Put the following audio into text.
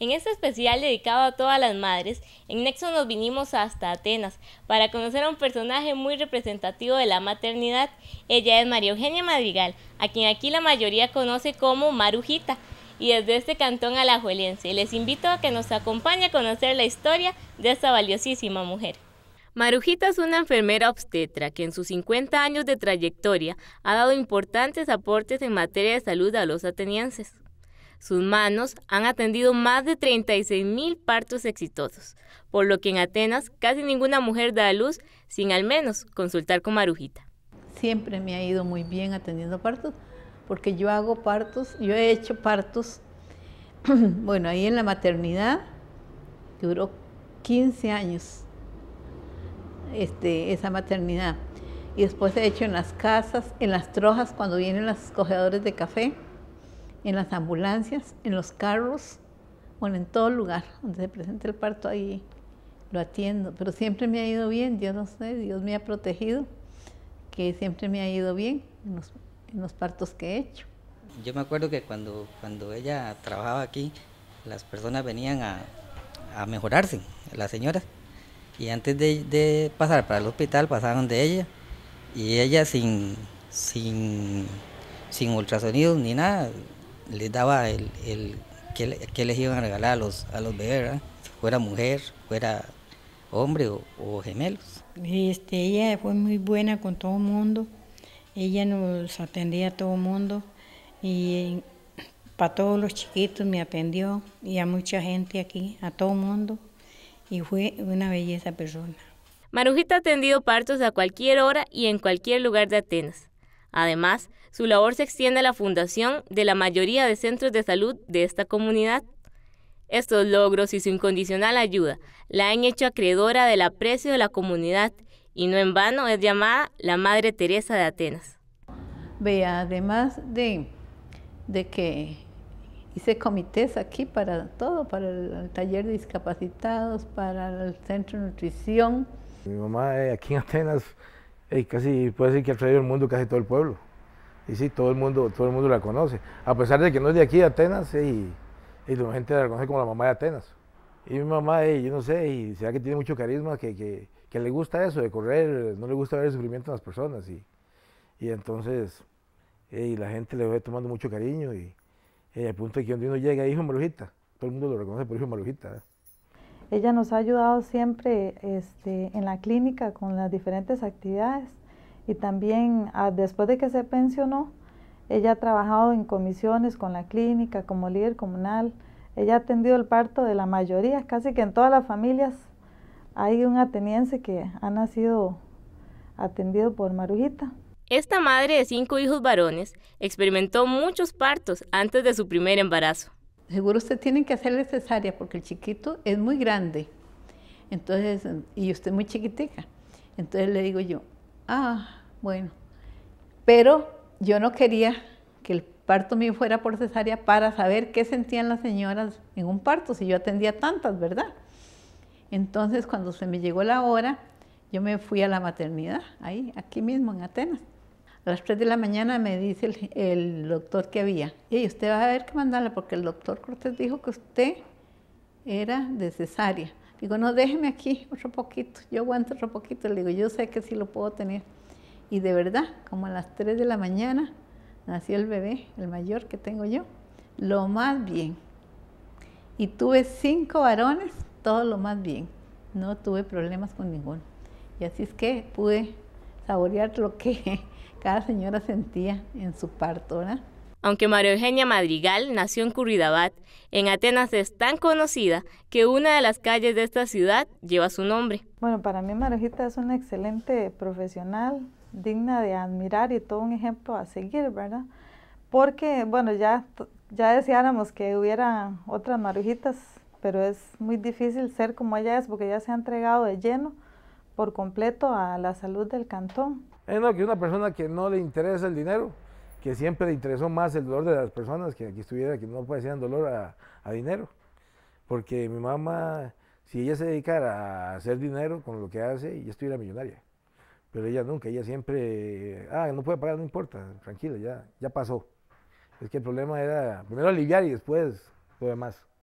En este especial dedicado a todas las madres, en Nexo nos vinimos hasta Atenas para conocer a un personaje muy representativo de la maternidad. Ella es María Eugenia Madrigal, a quien aquí la mayoría conoce como Marujita, y desde este cantón alajuelense. Les invito a que nos acompañe a conocer la historia de esta valiosísima mujer. Marujita es una enfermera obstetra que en sus 50 años de trayectoria ha dado importantes aportes en materia de salud a los atenienses. Sus manos han atendido más de mil partos exitosos, por lo que en Atenas casi ninguna mujer da a luz sin al menos consultar con Marujita. Siempre me ha ido muy bien atendiendo partos, porque yo hago partos, yo he hecho partos, bueno, ahí en la maternidad, duró 15 años este, esa maternidad. Y después he hecho en las casas, en las trojas, cuando vienen los cogedores de café en las ambulancias, en los carros, bueno, en todo lugar donde se presente el parto, ahí lo atiendo. Pero siempre me ha ido bien, yo no sé, Dios me ha protegido, que siempre me ha ido bien en los, partos que he hecho. Yo me acuerdo que cuando, cuando ella trabajaba aquí, las personas venían a, a mejorarse, las señoras. Y antes de, pasar para el hospital, pasaban de ella. Y ella sin, sin, sin ultrasonidos ni nada, les daba el, que qué, les iban a regalar a los, a bebés, fuera mujer, fuera hombre o, gemelos. Este, ella fue muy buena con todo el mundo, ella nos atendía a todo el mundo y para todos los chiquitos me atendió y a mucha gente aquí, a todo el mundo y fue una belleza persona. Marujita ha atendido partos a cualquier hora y en cualquier lugar de Atenas. Además, su labor se extiende a la fundación de la mayoría de centros de salud de esta comunidad. Estos logros y su incondicional ayuda la han hecho acreedora del aprecio de la comunidad y no en vano es llamada la Madre Teresa de Atenas. Vea, además de, de que hice comités aquí para todo, para el taller de discapacitados, para el centro de nutrición. Mi mamá eh, aquí en Atenas casi puede decir que traído el mundo casi todo el pueblo. Y sí, todo el mundo, todo el mundo la conoce. A pesar de que no es de aquí de Atenas, y, la gente la conoce como la mamá de Atenas. Y mi mamá, yo no sé, y será que tiene mucho carisma, que, que, le gusta eso de correr, no le gusta ver el sufrimiento de las personas. Y, entonces, y la gente le ve tomando mucho cariño. Y, el al punto de que donde uno llega, hijo Marujita, todo el mundo lo reconoce por hijo Marujita. ¿eh? Ella nos ha ayudado siempre este, en la clínica con las diferentes actividades y también ah, después de que se pensionó, ella ha trabajado en comisiones con la clínica como líder comunal. Ella ha atendido el parto de la mayoría, casi que en todas las familias hay un ateniense que ha nacido atendido por Marujita. Esta madre de cinco hijos varones experimentó muchos partos antes de su primer embarazo seguro usted tiene que hacerle cesárea porque el chiquito es muy grande. Entonces, y usted es muy chiquitica. Entonces le digo yo, ah, bueno. Pero yo no quería que el parto mío fuera por cesárea para saber qué sentían las señoras en un parto, si yo atendía tantas, ¿verdad? Entonces, cuando se me llegó la hora, yo me fui a la maternidad, ahí, aquí mismo en Atenas. A las 3 de la mañana me dice el, doctor que había, y usted va a ver que mandarla, porque el doctor Cortés dijo que usted era de Digo, no, déjeme aquí otro poquito, yo aguanto otro poquito. Le digo, yo sé que sí lo puedo tener. Y de verdad, como a las 3 de la mañana nació el bebé, el mayor que tengo yo, lo más bien. Y tuve cinco varones, todo lo más bien. No tuve problemas con ninguno. Y así es que pude saborear lo que cada señora sentía en su parto, ¿verdad? Aunque María Eugenia Madrigal nació en Curridabat, en Atenas es tan conocida que una de las calles de esta ciudad lleva su nombre. Bueno, para mí Marujita es una excelente profesional, digna de admirar y todo un ejemplo a seguir, ¿verdad? Porque, bueno, ya, ya deseáramos que hubiera otras Marujitas, pero es muy difícil ser como ella es porque ya se ha entregado de lleno por completo a la salud del cantón. Es no, que una persona que no le interesa el dinero, que siempre le interesó más el dolor de las personas que aquí estuviera, que no ser dolor a, dinero. Porque mi mamá, si ella se dedicara a hacer dinero con lo que hace, ya estuviera millonaria. Pero ella nunca, ella siempre, ah, no puede pagar, no importa, tranquila, ya, ya pasó. Es que el problema era primero aliviar y después lo demás.